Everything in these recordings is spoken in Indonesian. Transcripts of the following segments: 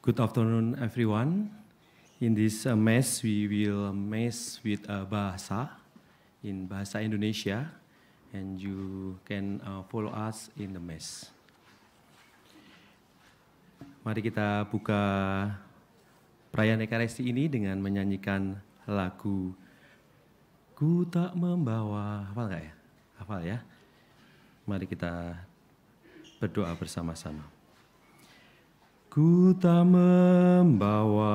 Good afternoon, everyone. In this uh, mass, we will mes with uh, bahasa in bahasa Indonesia, and you can uh, follow us in the mes. Mari kita buka perayaan Ekaristi ini dengan menyanyikan lagu Ku tak membawa, hafal gak ya? apa ya? Mari kita berdoa bersama-sama. Ku tak membawa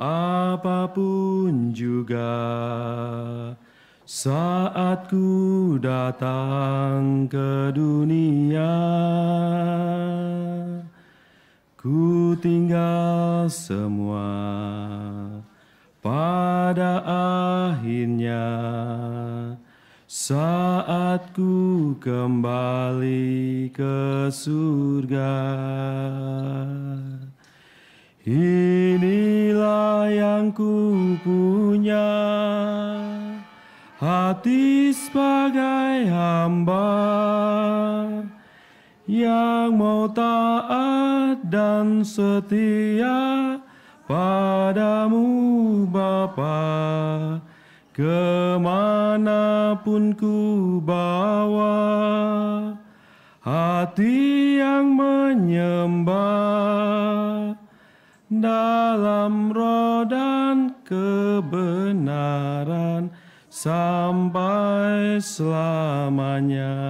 apapun juga saat ku datang ke dunia. Ku tinggal semua pada akhirnya saat ku kembali ke surga. Inilah yang ku punya, hati sebagai hamba yang mau taat dan setia padamu Bapak kemanapun ku bawa hati yang menyembah dalam rodan kebenaran sampai selamanya.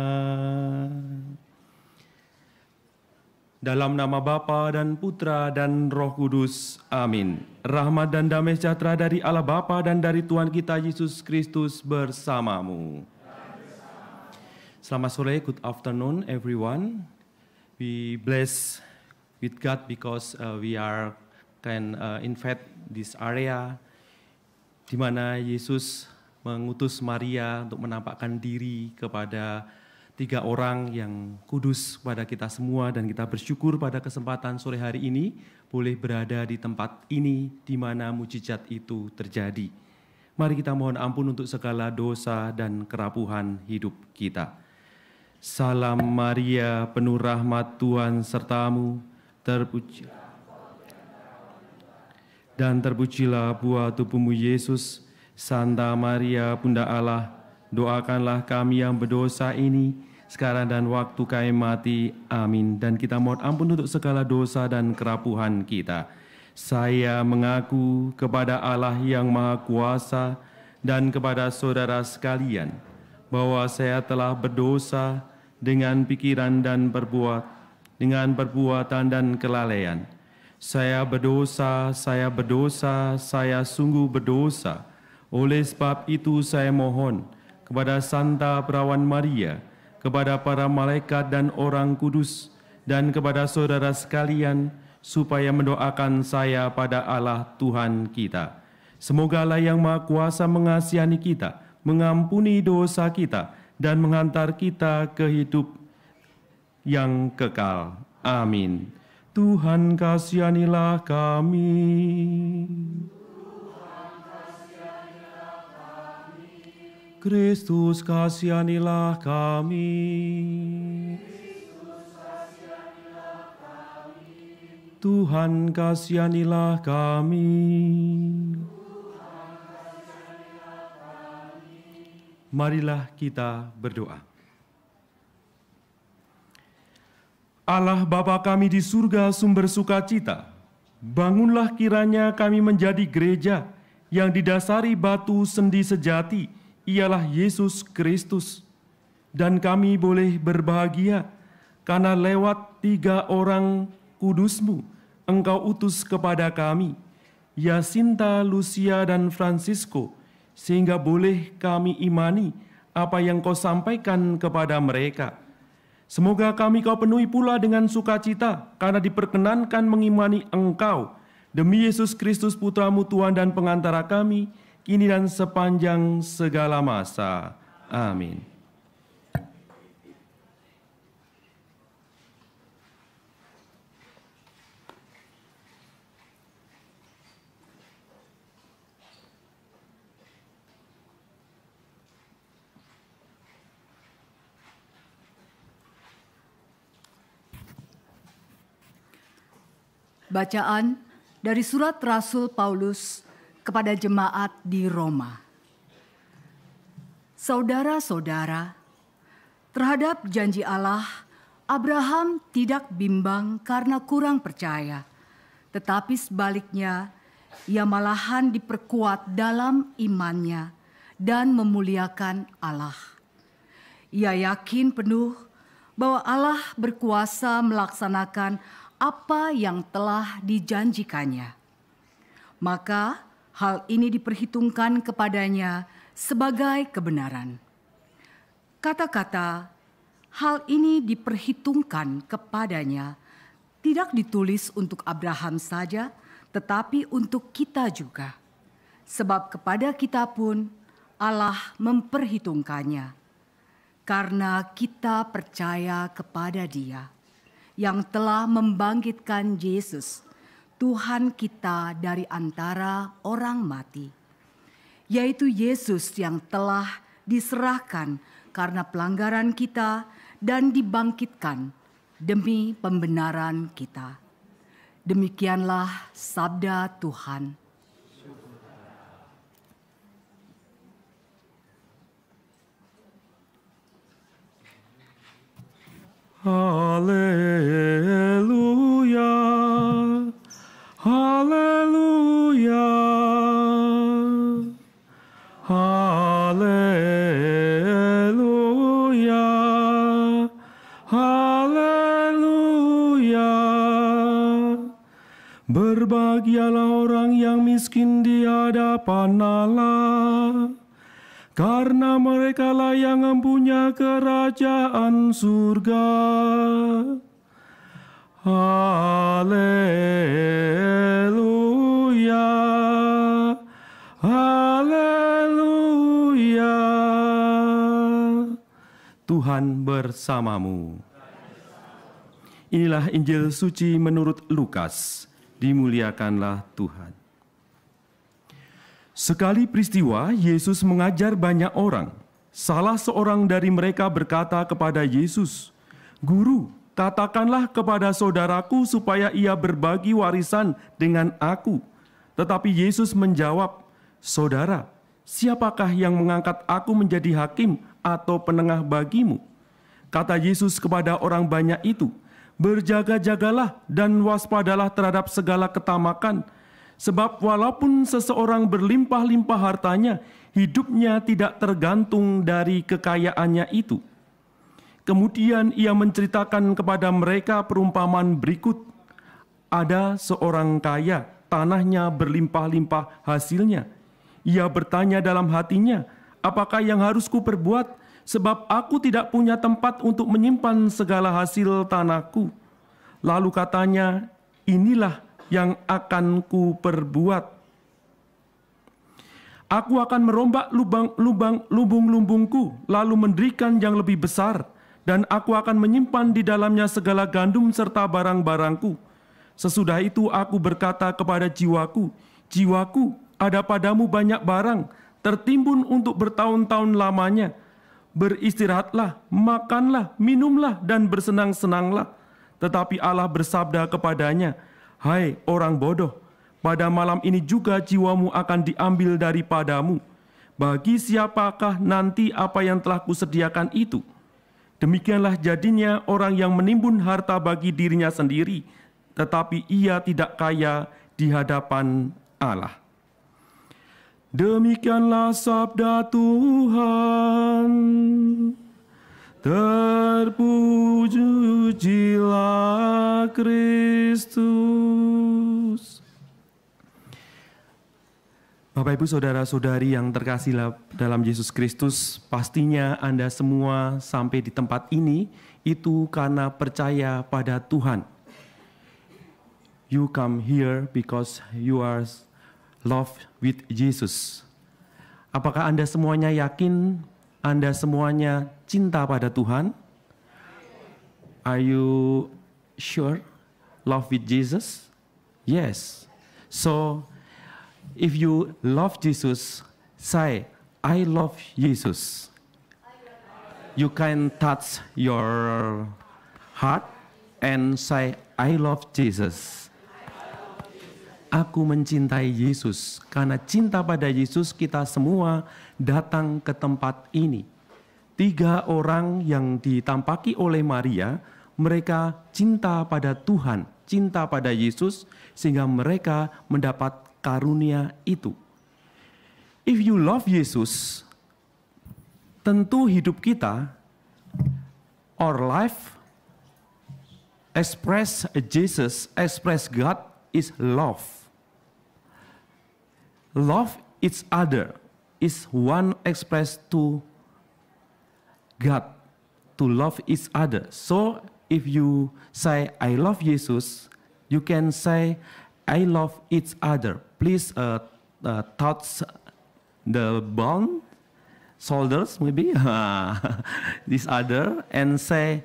Dalam nama Bapa dan Putra dan Roh Kudus. Amin. Rahmat dan damai sejahtera dari Allah Bapa dan dari Tuhan kita Yesus Kristus bersamamu. Selamat sore, good afternoon everyone. We bless with God because uh, we are can uh, invite this area di mana Yesus mengutus Maria untuk menampakkan diri kepada tiga orang yang kudus pada kita semua dan kita bersyukur pada kesempatan sore hari ini boleh berada di tempat ini di mana mujizat itu terjadi. Mari kita mohon ampun untuk segala dosa dan kerapuhan hidup kita. Salam Maria, penuh rahmat Tuhan sertamu, terpuji dan terpujilah buah tubuhmu Yesus. Santa Maria, Bunda Allah, Doakanlah kami yang berdosa ini sekarang dan waktu kami mati. Amin. Dan kita mohon ampun untuk segala dosa dan kerapuhan kita. Saya mengaku kepada Allah yang Maha Kuasa dan kepada saudara sekalian bahwa saya telah berdosa dengan pikiran dan berbuat dengan perbuatan dan kelalaian. Saya berdosa, saya berdosa, saya sungguh berdosa. Oleh sebab itu saya mohon, kepada Santa Perawan Maria, kepada para malaikat dan orang kudus, dan kepada saudara sekalian, supaya mendoakan saya pada Allah Tuhan kita. Semoga Allah yang Maha Kuasa mengasihani kita, mengampuni dosa kita, dan menghantar kita ke hidup yang kekal. Amin. Tuhan kasihanilah kami. Kristus kasihanilah kami. Tuhan kasihanilah kami. Marilah kita berdoa. Allah Bapa kami di surga sumber sukacita, bangunlah kiranya kami menjadi gereja yang didasari batu sendi sejati, ialah Yesus Kristus. Dan kami boleh berbahagia karena lewat tiga orang kudusmu engkau utus kepada kami, Yasinta, Lucia, dan Francisco, sehingga boleh kami imani apa yang kau sampaikan kepada mereka. Semoga kami kau penuhi pula dengan sukacita karena diperkenankan mengimani engkau. Demi Yesus Kristus putramu Tuhan dan pengantara kami, kini dan sepanjang segala masa. Amin. Bacaan dari surat Rasul Paulus kepada jemaat di Roma. Saudara-saudara, terhadap janji Allah, Abraham tidak bimbang karena kurang percaya, tetapi sebaliknya ia malahan diperkuat dalam imannya dan memuliakan Allah. Ia yakin penuh bahwa Allah berkuasa melaksanakan apa yang telah dijanjikannya. Maka Hal ini diperhitungkan kepadanya sebagai kebenaran. Kata-kata hal ini diperhitungkan kepadanya tidak ditulis untuk Abraham saja, tetapi untuk kita juga. Sebab kepada kita pun Allah memperhitungkannya. Karena kita percaya kepada Dia yang telah membangkitkan Yesus Tuhan kita dari antara orang mati, yaitu Yesus yang telah diserahkan karena pelanggaran kita dan dibangkitkan demi pembenaran kita. Demikianlah sabda Tuhan. Hallelujah. Haleluya. Haleluya. Haleluya. Berbahagialah orang yang miskin di hadapan Allah, karena merekalah yang mempunyai kerajaan surga. Haleluya, haleluya. Tuhan bersamamu. Inilah Injil suci menurut Lukas. Dimuliakanlah Tuhan. Sekali peristiwa, Yesus mengajar banyak orang. Salah seorang dari mereka berkata kepada Yesus, "Guru, Katakanlah kepada saudaraku supaya ia berbagi warisan dengan aku. Tetapi Yesus menjawab, Saudara, siapakah yang mengangkat aku menjadi hakim atau penengah bagimu? Kata Yesus kepada orang banyak itu, Berjaga-jagalah dan waspadalah terhadap segala ketamakan, sebab walaupun seseorang berlimpah-limpah hartanya, hidupnya tidak tergantung dari kekayaannya itu.' Kemudian ia menceritakan kepada mereka perumpamaan berikut. Ada seorang kaya, tanahnya berlimpah-limpah hasilnya. Ia bertanya dalam hatinya, apakah yang harus ku perbuat? Sebab aku tidak punya tempat untuk menyimpan segala hasil tanahku. Lalu katanya, inilah yang akan ku perbuat. Aku akan merombak lubang-lubang lubung-lumbungku, lalu mendirikan yang lebih besar.' dan aku akan menyimpan di dalamnya segala gandum serta barang-barangku. Sesudah itu aku berkata kepada jiwaku, Jiwaku, ada padamu banyak barang, tertimbun untuk bertahun-tahun lamanya. Beristirahatlah, makanlah, minumlah, dan bersenang-senanglah. Tetapi Allah bersabda kepadanya, Hai orang bodoh, pada malam ini juga jiwamu akan diambil daripadamu. Bagi siapakah nanti apa yang telah kusediakan itu?' Demikianlah jadinya orang yang menimbun harta bagi dirinya sendiri, tetapi ia tidak kaya di hadapan Allah. Demikianlah sabda Tuhan. Terpujilah Kristus. Bapak Ibu Saudara-saudari yang terkasih dalam Yesus Kristus, pastinya Anda semua sampai di tempat ini itu karena percaya pada Tuhan. You come here because you are love with Jesus. Apakah Anda semuanya yakin Anda semuanya cinta pada Tuhan? Are you sure love with Jesus? Yes. So If you love Jesus, say, I love Jesus. You can touch your heart and say, I love Jesus. Aku mencintai Yesus karena cinta pada Yesus kita semua datang ke tempat ini. Tiga orang yang ditampaki oleh Maria, mereka cinta pada Tuhan, cinta pada Yesus sehingga mereka mendapat karunia itu. If you love Jesus, tentu hidup kita, our life, express Jesus, express God is love. Love each other is one express to God, to love each other. So if you say, I love Jesus, you can say, I love each other. Please uh, uh, touch the bone, shoulders maybe, this other, and say,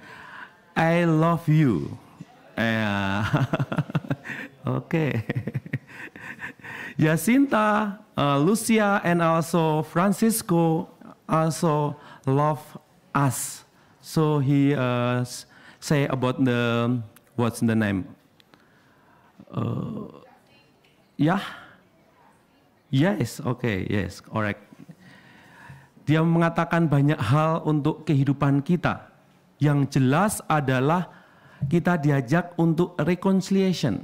I love you. Uh, okay. Jacinta, uh, Lucia, and also Francisco also love us. So he uh, say about the, what's the name? uh, ya, yes, oke, okay, yes, correct. Dia mengatakan banyak hal untuk kehidupan kita. Yang jelas adalah kita diajak untuk reconciliation,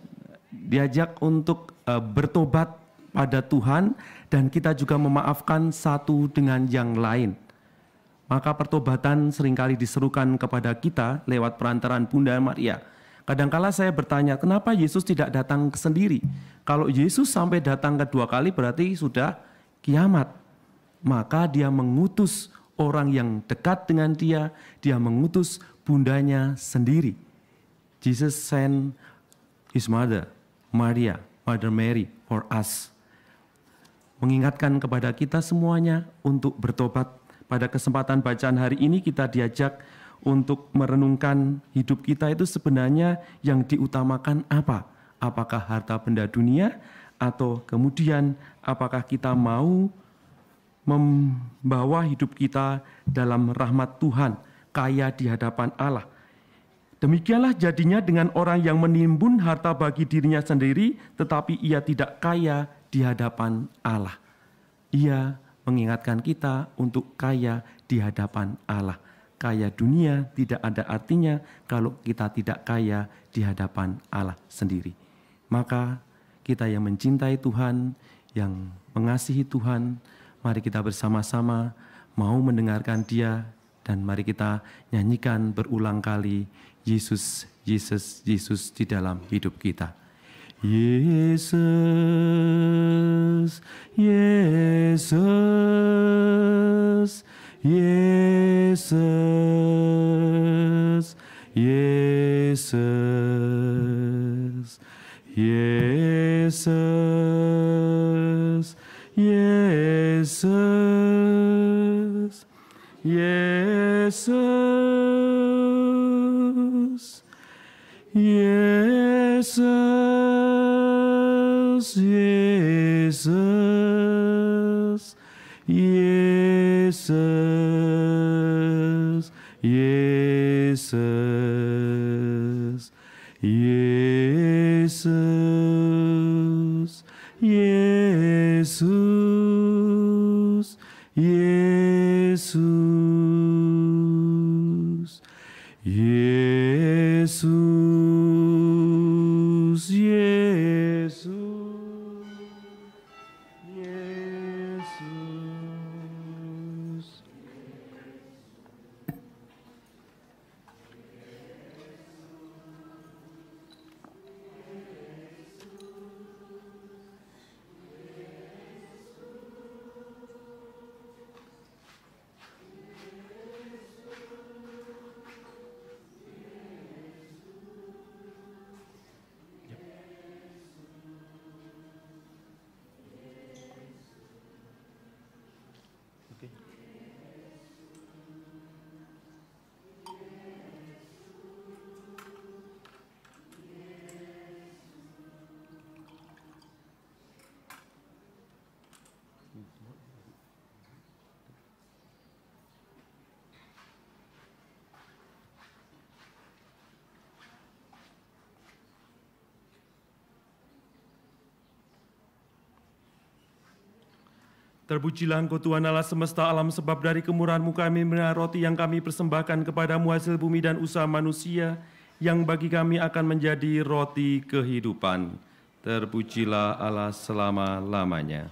diajak untuk uh, bertobat pada Tuhan dan kita juga memaafkan satu dengan yang lain. Maka pertobatan seringkali diserukan kepada kita lewat perantaran Bunda Maria Kadangkala saya bertanya, kenapa Yesus tidak datang sendiri? Kalau Yesus sampai datang kedua kali berarti sudah kiamat. Maka dia mengutus orang yang dekat dengan dia, dia mengutus bundanya sendiri. Jesus sent his mother, Maria, Mother Mary for us. Mengingatkan kepada kita semuanya untuk bertobat. Pada kesempatan bacaan hari ini kita diajak untuk merenungkan hidup kita itu sebenarnya yang diutamakan apa? Apakah harta benda dunia atau kemudian apakah kita mau membawa hidup kita dalam rahmat Tuhan, kaya di hadapan Allah. Demikianlah jadinya dengan orang yang menimbun harta bagi dirinya sendiri, tetapi ia tidak kaya di hadapan Allah. Ia mengingatkan kita untuk kaya di hadapan Allah kaya dunia tidak ada artinya kalau kita tidak kaya di hadapan Allah sendiri. Maka kita yang mencintai Tuhan, yang mengasihi Tuhan, mari kita bersama-sama mau mendengarkan Dia dan mari kita nyanyikan berulang kali Yesus, Yesus, Yesus di dalam hidup kita. Yesus, Yesus, Jesus, Jesus, Jesus, Jesus, Jesus. Jesus, Jesus, Jesus, Jesus, Jesus. Terpujilah engkau Tuhan Allah semesta alam sebab dari kemurahan-Mu kami menerima roti yang kami persembahkan kepadamu hasil bumi dan usaha manusia yang bagi kami akan menjadi roti kehidupan. Terpujilah Allah selama-lamanya.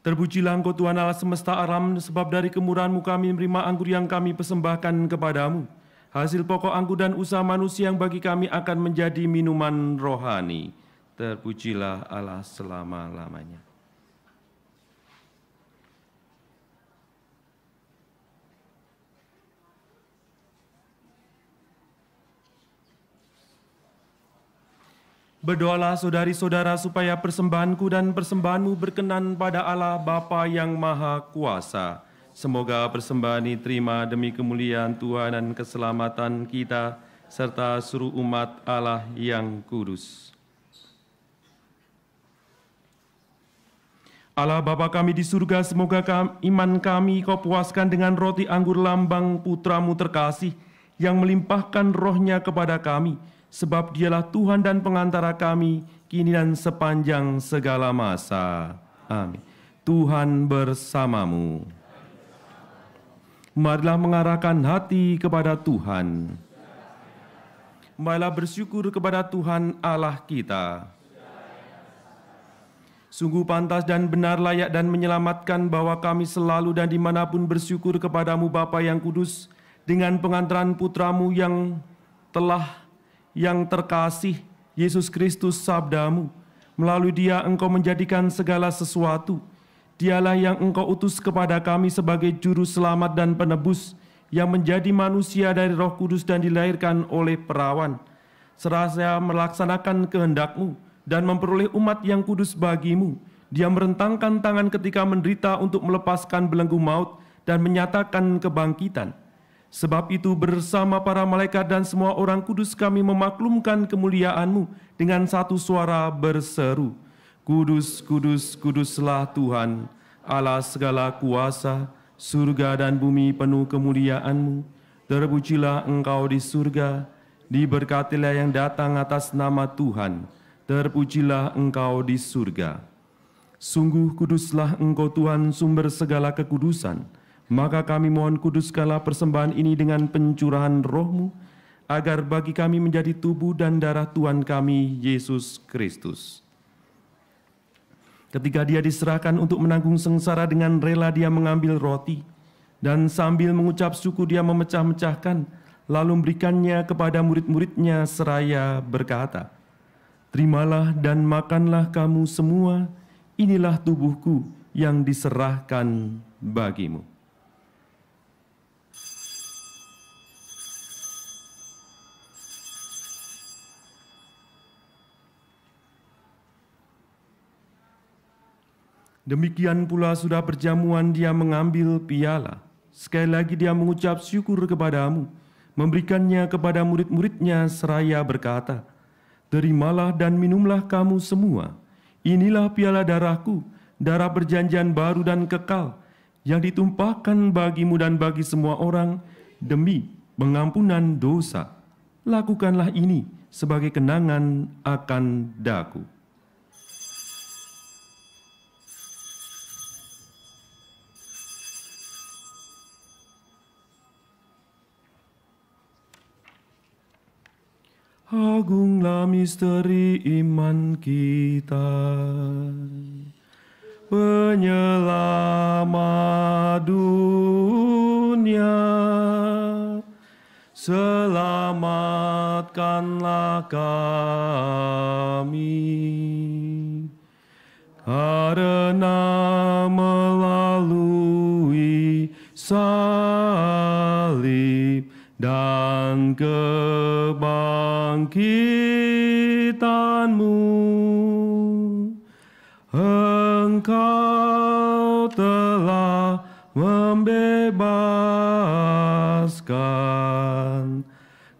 Terpujilah engkau Tuhan Allah semesta alam sebab dari kemurahan-Mu kami menerima anggur yang kami persembahkan kepadamu. Hasil pokok anggur dan usaha manusia yang bagi kami akan menjadi minuman rohani. Terpujilah Allah selama-lamanya. Berdoalah saudari-saudara supaya persembahanku dan persembahanmu berkenan pada Allah Bapa yang Maha Kuasa. Semoga persembahan ini terima demi kemuliaan Tuhan dan keselamatan kita serta suruh umat Allah yang kudus. Allah Bapa kami di surga, semoga kami, iman kami kau puaskan dengan roti anggur lambang putramu terkasih, yang melimpahkan rohnya kepada kami, sebab dialah Tuhan dan pengantara kami, kini dan sepanjang segala masa. Amin. Tuhan bersamamu. Marilah mengarahkan hati kepada Tuhan. Marilah bersyukur kepada Tuhan Allah kita. Sungguh pantas dan benar layak dan menyelamatkan bahwa kami selalu dan dimanapun bersyukur kepadamu Bapa yang kudus dengan pengantaran putramu yang telah yang terkasih Yesus Kristus sabdamu. Melalui dia engkau menjadikan segala sesuatu. Dialah yang engkau utus kepada kami sebagai juru selamat dan penebus yang menjadi manusia dari roh kudus dan dilahirkan oleh perawan. Serasa melaksanakan kehendakmu, dan memperoleh umat yang kudus bagimu. Dia merentangkan tangan ketika menderita untuk melepaskan belenggu maut dan menyatakan kebangkitan. Sebab itu bersama para malaikat dan semua orang kudus kami memaklumkan kemuliaanmu dengan satu suara berseru. Kudus, kudus, kuduslah Tuhan, Allah segala kuasa, surga dan bumi penuh kemuliaanmu. Terpujilah Engkau di surga, diberkatilah yang datang atas nama Tuhan terpujilah engkau di surga. Sungguh kuduslah engkau Tuhan sumber segala kekudusan, maka kami mohon kuduskanlah persembahan ini dengan pencurahan rohmu, agar bagi kami menjadi tubuh dan darah Tuhan kami, Yesus Kristus. Ketika dia diserahkan untuk menanggung sengsara dengan rela dia mengambil roti, dan sambil mengucap syukur dia memecah-mecahkan, lalu memberikannya kepada murid-muridnya seraya berkata, Terimalah dan makanlah kamu semua, inilah tubuhku yang diserahkan bagimu. Demikian pula sudah perjamuan dia mengambil piala. Sekali lagi dia mengucap syukur kepadamu, memberikannya kepada murid-muridnya seraya berkata, terimalah dan minumlah kamu semua. Inilah piala darahku, darah perjanjian baru dan kekal, yang ditumpahkan bagimu dan bagi semua orang demi pengampunan dosa. Lakukanlah ini sebagai kenangan akan daku. Agunglah misteri iman kita. Penyelamat dunia, selamatkanlah kami. Karena melalui salib dan ke engkau telah membebaskan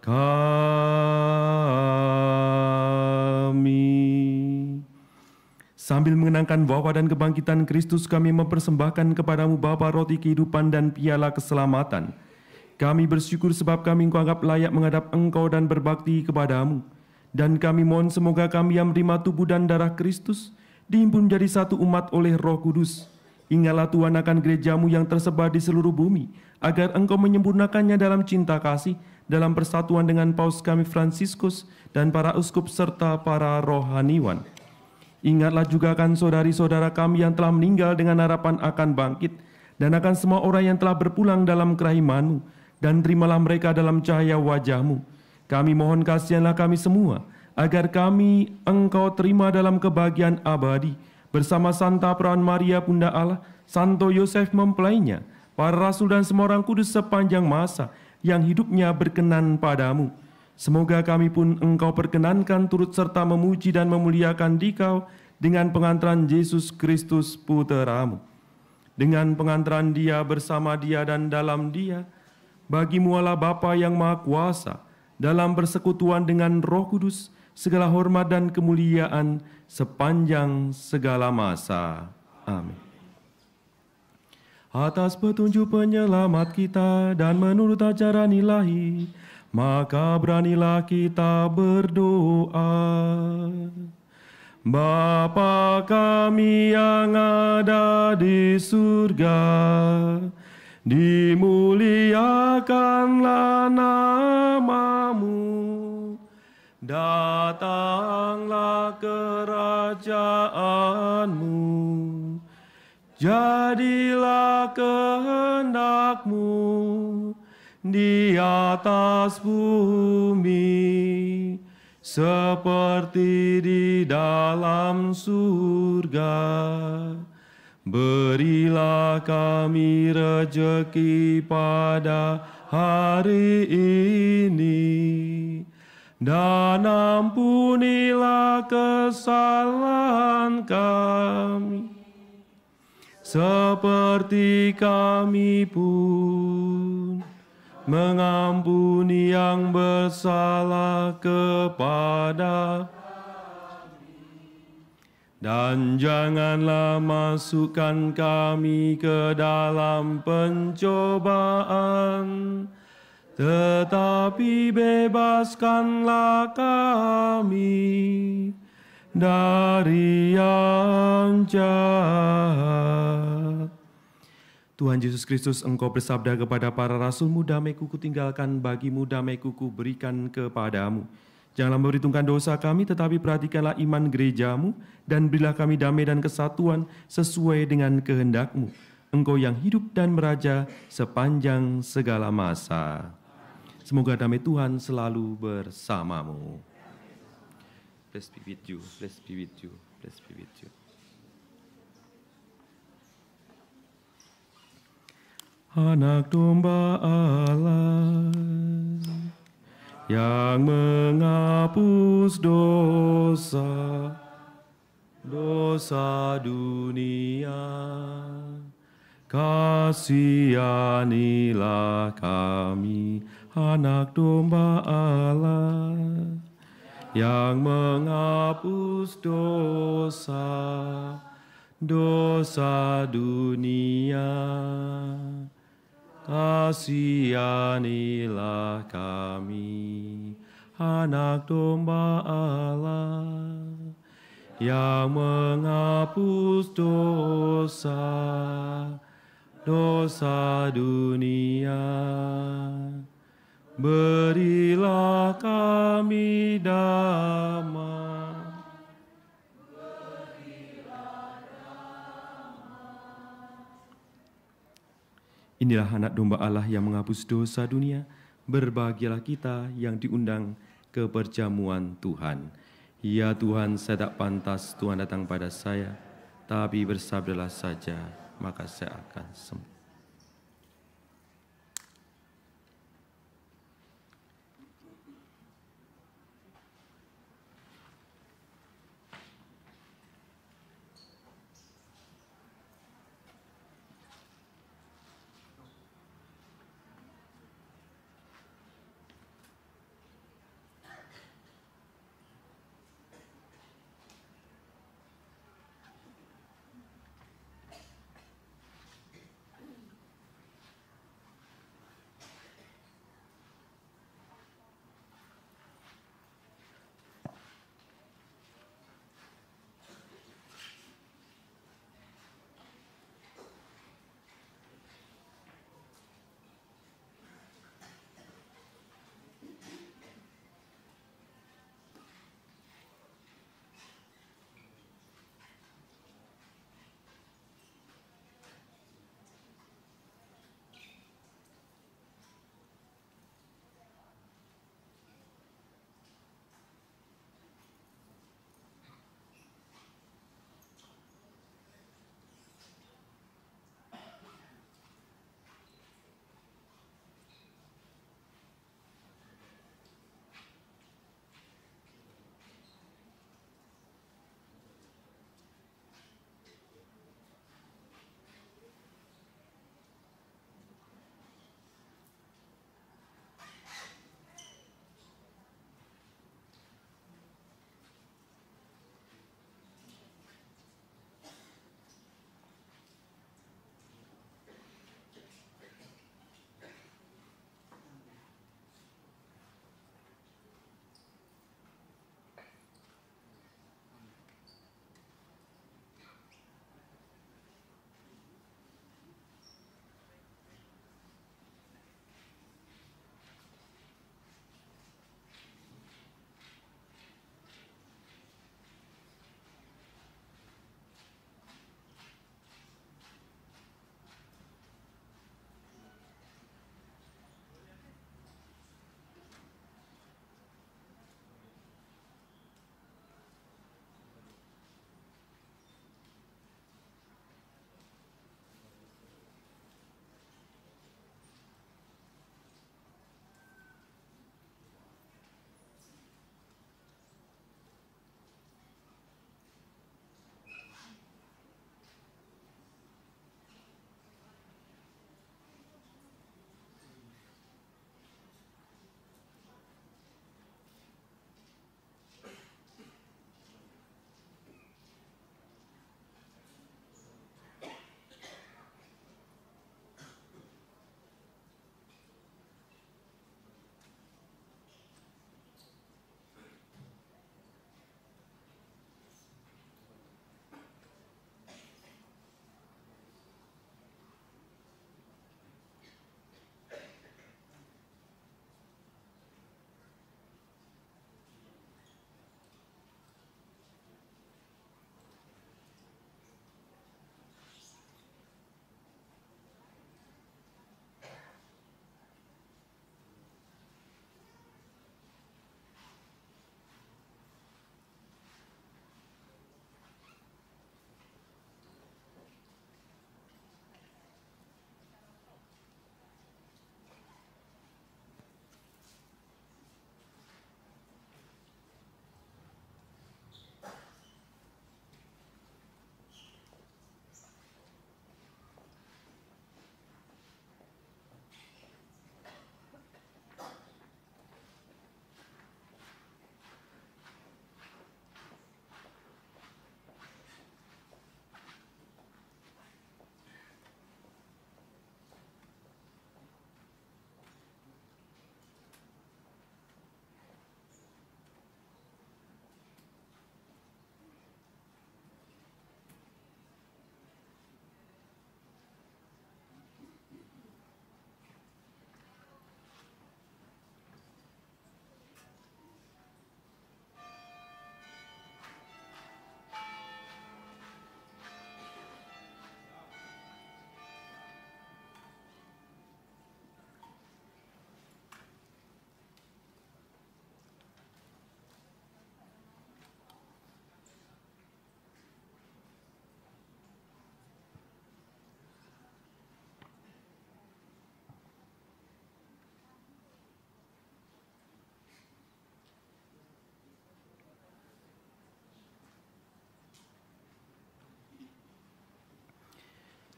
kami. Sambil mengenangkan bahwa dan kebangkitan Kristus kami mempersembahkan kepadamu Bapa roti kehidupan dan piala keselamatan. Kami bersyukur sebab kami engkau anggap layak menghadap engkau dan berbakti kepadamu. Dan kami mohon semoga kami yang menerima tubuh dan darah Kristus, dihimpun menjadi satu umat oleh roh kudus. Ingatlah Tuhan akan gerejamu yang tersebar di seluruh bumi, agar engkau menyempurnakannya dalam cinta kasih, dalam persatuan dengan paus kami Fransiskus dan para uskup serta para rohaniwan. Ingatlah juga akan saudari-saudara kami yang telah meninggal dengan harapan akan bangkit, dan akan semua orang yang telah berpulang dalam kerahimanmu, dan terimalah mereka dalam cahaya wajahmu. Kami mohon kasihanlah kami semua, agar kami engkau terima dalam kebahagiaan abadi bersama Santa Peran Maria Bunda Allah, Santo Yosef mempelainya, para rasul dan semua orang kudus sepanjang masa yang hidupnya berkenan padamu. Semoga kami pun engkau perkenankan turut serta memuji dan memuliakan dikau dengan pengantaran Yesus Kristus puteramu. Dengan pengantaran dia bersama dia dan dalam dia, bagimu Allah Bapa yang Maha Kuasa, dalam persekutuan dengan roh kudus, segala hormat dan kemuliaan sepanjang segala masa. Amin. Atas petunjuk penyelamat kita dan menurut ajaran ilahi, maka beranilah kita berdoa. Bapa kami yang ada di surga, dimuliakanlah namamu. Datanglah kerajaanmu, jadilah kehendakmu di atas bumi seperti di dalam surga. Berilah kami rejeki pada hari ini dan ampunilah kesalahan kami seperti kami pun mengampuni yang bersalah kepada dan janganlah masukkan kami ke dalam pencobaan, tetapi bebaskanlah kami dari yang jahat. Tuhan Yesus Kristus, Engkau bersabda kepada para rasulmu, damaiku kutinggalkan bagimu, damaiku kuberikan kepadamu. Janganlah memperhitungkan dosa kami, tetapi perhatikanlah iman gerejamu, dan berilah kami damai dan kesatuan sesuai dengan kehendakmu. Engkau yang hidup dan meraja sepanjang segala masa. Semoga damai Tuhan selalu bersamamu. Bless be with you, bless be with you, bless be with you. Anak domba Allah yang menghapus dosa dosa dunia kasihanilah kami anak domba Allah yang menghapus dosa dosa dunia kasihanilah kami anak domba Allah yang menghapus dosa dosa dunia Berilah kami damai. Inilah anak domba Allah yang menghapus dosa dunia. Berbahagialah kita yang diundang ke perjamuan Tuhan. Ya Tuhan, saya tak pantas Tuhan datang pada saya, tapi bersabdalah saja, maka saya akan sembuh.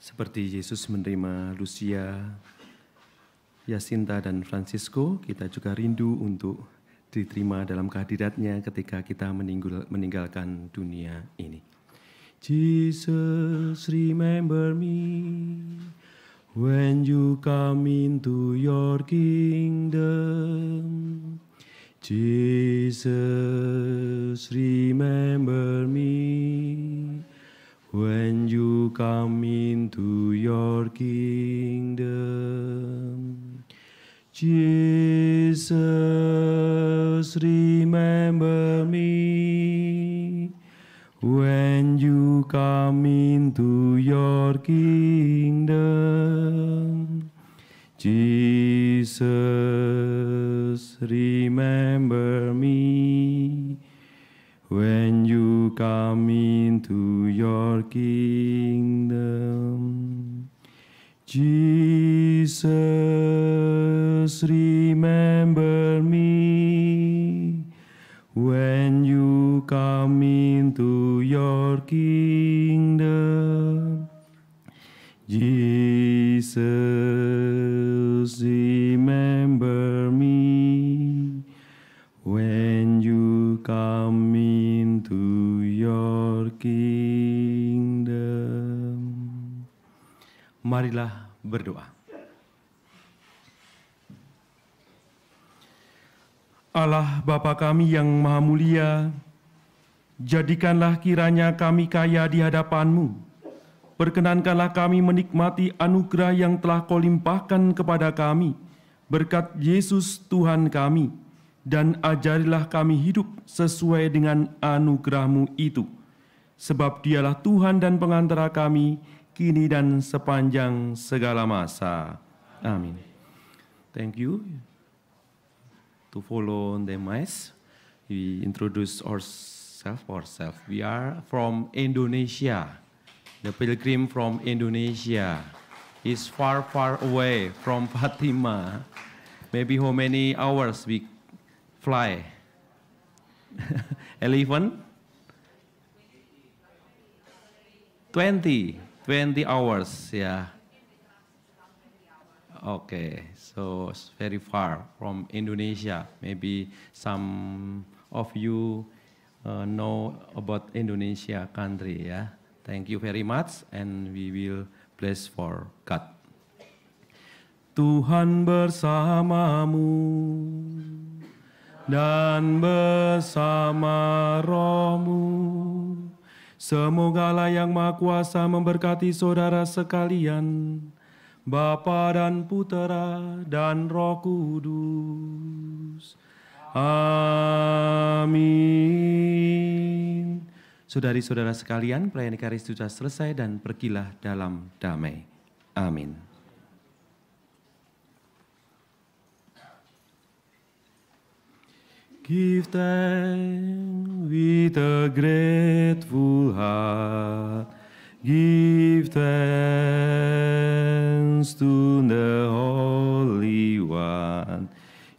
Seperti Yesus menerima Lucia, Yasinta dan Francisco, kita juga rindu untuk diterima dalam kehadiratnya ketika kita meninggul meninggalkan dunia ini. Jesus, remember me when you come into your kingdom. Jesus, remember me. when you come into your kingdom. Jesus, remember me when you come into your kingdom. Jesus, Jesus, remember me when you come into your kingdom. Jesus, remember me when you come into your kingdom. Marilah berdoa. Allah Bapa kami yang maha mulia, jadikanlah kiranya kami kaya di hadapanmu. Perkenankanlah kami menikmati anugerah yang telah kau limpahkan kepada kami, berkat Yesus Tuhan kami, dan ajarilah kami hidup sesuai dengan anugerahmu itu. Sebab dialah Tuhan dan pengantara kami, kini dan sepanjang segala masa. Amin. Thank you. To follow the mice, we introduce ourselves. Ourselves. We are from Indonesia. The pilgrim from Indonesia is far, far away from Fatima. Maybe how many hours we fly? Eleven? Twenty. 20 hours, yeah. Okay, so very far from Indonesia. Maybe some of you uh, know about Indonesia country, yeah. Thank you very much and we will bless for God. Tuhan bersamamu dan bersama rohmu Semoga Allah yang Maha Kuasa memberkati saudara sekalian, Bapa dan Putera dan Roh Kudus. Amin. Saudari-saudara sekalian, pelayan Ekaristi sudah selesai dan pergilah dalam damai. Amin. Give thanks with a grateful heart. Give thanks to the Holy One.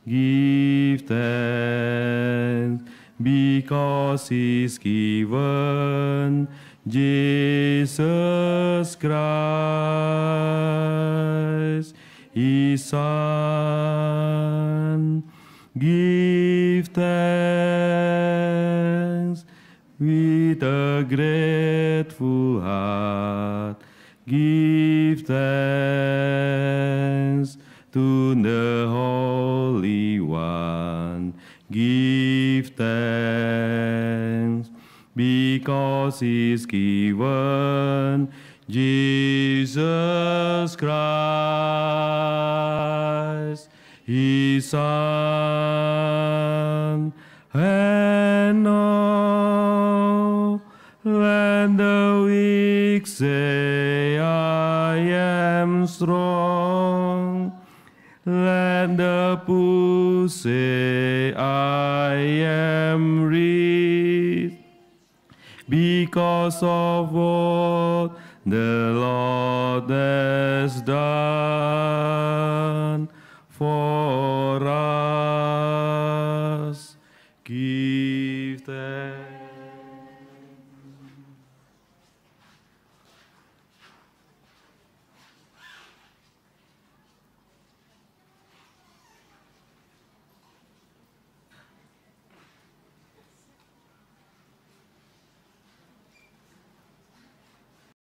Give thanks because He's given Jesus Christ, His Son Give thanks with a grateful heart. Give thanks to the Holy One. Give thanks because He's given Jesus Christ and all, and the weak say, I am strong, let the poor say, I am rich, because of what the Lord has done.